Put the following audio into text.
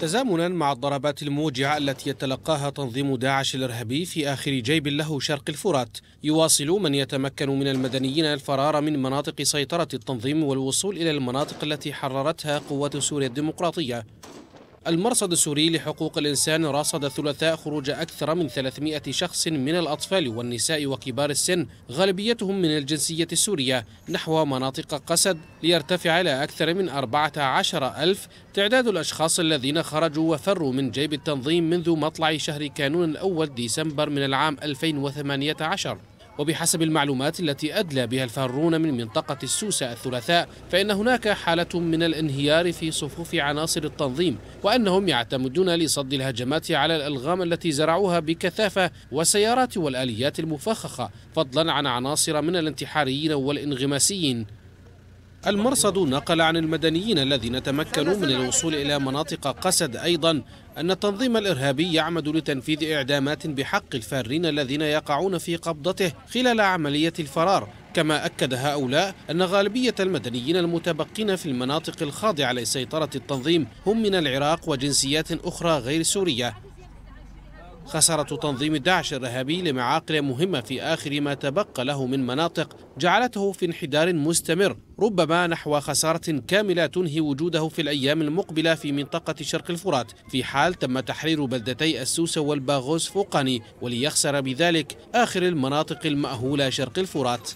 تزامنا مع الضربات الموجعة التي يتلقاها تنظيم داعش الإرهابي في آخر جيب له شرق الفرات يواصل من يتمكن من المدنيين الفرار من مناطق سيطرة التنظيم والوصول إلى المناطق التي حررتها قوات سوريا الديمقراطية المرصد السوري لحقوق الإنسان راصد الثلاثاء خروج أكثر من 300 شخص من الأطفال والنساء وكبار السن غالبيتهم من الجنسية السورية نحو مناطق قسد ليرتفع إلى أكثر من 14 ألف تعداد الأشخاص الذين خرجوا وفروا من جيب التنظيم منذ مطلع شهر كانون الأول ديسمبر من العام 2018 وبحسب المعلومات التي أدلى بها الفارون من منطقة السوسة الثلاثاء فإن هناك حالة من الانهيار في صفوف عناصر التنظيم وأنهم يعتمدون لصد الهجمات على الألغام التي زرعوها بكثافة والسيارات والآليات المفخخة فضلا عن عناصر من الانتحاريين والإنغماسيين المرصد نقل عن المدنيين الذين تمكنوا من الوصول إلى مناطق قسد أيضا أن التنظيم الإرهابي يعمد لتنفيذ إعدامات بحق الفارين الذين يقعون في قبضته خلال عملية الفرار كما أكد هؤلاء أن غالبية المدنيين المتبقين في المناطق الخاضعة لسيطرة التنظيم هم من العراق وجنسيات أخرى غير سورية خسارة تنظيم داعش الرهابي لمعاقل مهمة في آخر ما تبقى له من مناطق جعلته في انحدار مستمر ربما نحو خسارة كاملة تنهي وجوده في الأيام المقبلة في منطقة شرق الفرات في حال تم تحرير بلدتي السوسة والباغوس فوقاني وليخسر بذلك آخر المناطق المأهولة شرق الفرات